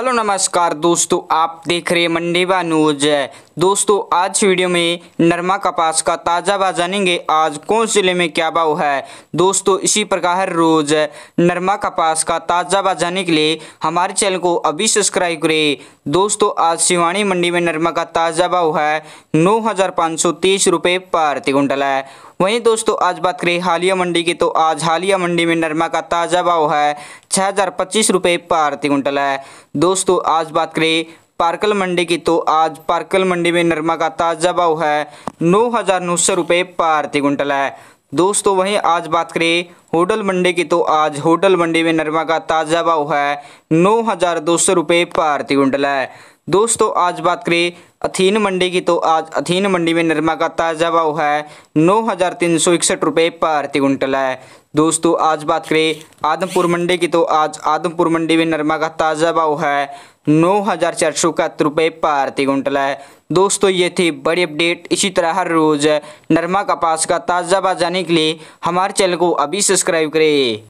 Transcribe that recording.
hello नमस्कार दोस्तों आप देख रहे हैं मंडेवा न्यूज दोस्तों आज वीडियो में नरमा कपास का ताज़ा भाव जानेंगे आज कौन जिले में क्या भाव है दोस्तों इसी प्रकार हर रोज नरमा कपास का ताज़ा भाव जानने के लिए हमारे चैनल को अभी सब्सक्राइब करें दोस्तों आज शिवानी मंडी में नरमा का ताज़ा भाव है नौ हज़ार पाँच सौ तीस रुपये प्रति कुंटल है वहीं दोस्तों आज बात करें हालिया मंडी की तो आज हालिया मंडी में नरमा का ताज़ा भाव है छः हज़ार पच्चीस रुपये प्रति कुंटल है दोस्तों आज बात करें पार्कल मंडी की तो आज पार्कल मंडी में नरमा का ताज़ा भाव है नौ हज़ार नौ सौ रुपये प्रति कुंटल है दोस्तों वहीं आज बात करें होटल मंडी की तो आज होटल मंडी में नरमा का ताज़ा भाव है नौ हज़ार दो सौ रुपये प्रति कुंटल है दोस्तों आज बात करें अथीन मंडी की तो आज अथीन मंडी में नरमा का ताज़ा भाव है नौ हज़ार तीन सौ इकसठ रुपये प्रति कुंटल है दोस्तों आज बात करें आदमपुर मंडी की तो आज आदमपुर मंडी में नरमा का ताज़ा भाव है नौ हज़ार चार सौ इकहत्तर रुपये प्रति कुंटल है दोस्तों ये थी बड़ी अपडेट इसी तरह हर रोज़ नरमा कपास का ताज़ा भाव जाने के लिए हमारे चैनल को अभी सब्सक्राइब करें